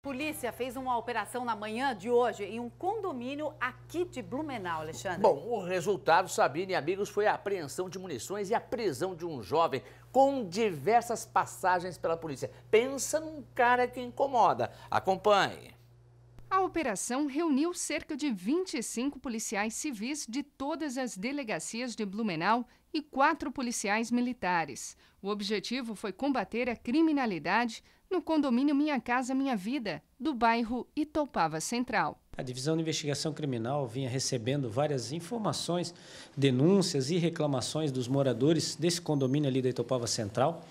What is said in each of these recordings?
Polícia fez uma operação na manhã de hoje em um condomínio aqui de Blumenau, Alexandre. Bom, o resultado, Sabine e amigos, foi a apreensão de munições e a prisão de um jovem com diversas passagens pela polícia. Pensa num cara que incomoda. Acompanhe. A operação reuniu cerca de 25 policiais civis de todas as delegacias de Blumenau e quatro policiais militares. O objetivo foi combater a criminalidade no condomínio Minha Casa Minha Vida, do bairro Itopava Central. A Divisão de Investigação Criminal vinha recebendo várias informações, denúncias e reclamações dos moradores desse condomínio ali da Itopava Central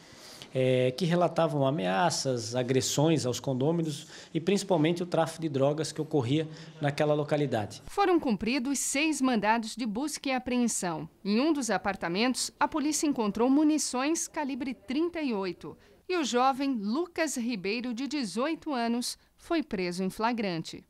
é, que relatavam ameaças, agressões aos condôminos e principalmente o tráfico de drogas que ocorria naquela localidade. Foram cumpridos seis mandados de busca e apreensão. Em um dos apartamentos, a polícia encontrou munições calibre 38 e o jovem Lucas Ribeiro, de 18 anos, foi preso em flagrante.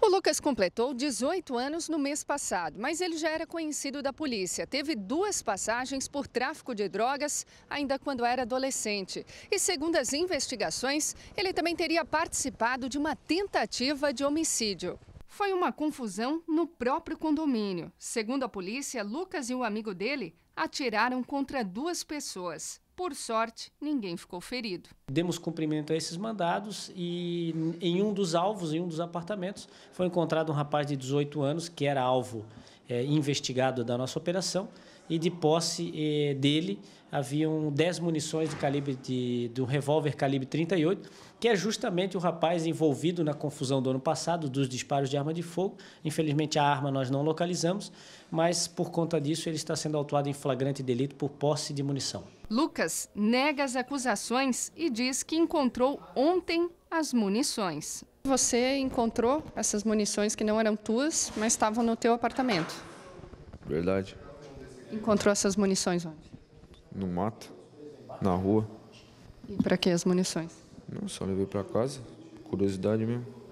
O Lucas completou 18 anos no mês passado, mas ele já era conhecido da polícia. Teve duas passagens por tráfico de drogas ainda quando era adolescente. E segundo as investigações, ele também teria participado de uma tentativa de homicídio. Foi uma confusão no próprio condomínio. Segundo a polícia, Lucas e o um amigo dele atiraram contra duas pessoas. Por sorte, ninguém ficou ferido. Demos cumprimento a esses mandados e em um dos alvos, em um dos apartamentos, foi encontrado um rapaz de 18 anos que era alvo é, investigado da nossa operação e de posse eh, dele haviam 10 munições de calibre de, de um revólver calibre 38, que é justamente o rapaz envolvido na confusão do ano passado dos disparos de arma de fogo. Infelizmente a arma nós não localizamos, mas por conta disso ele está sendo autuado em flagrante delito por posse de munição. Lucas nega as acusações e diz que encontrou ontem as munições. Você encontrou essas munições que não eram tuas, mas estavam no teu apartamento. Verdade. Encontrou essas munições onde? No mato, na rua. E para que as munições? Não, só levei para casa, curiosidade mesmo.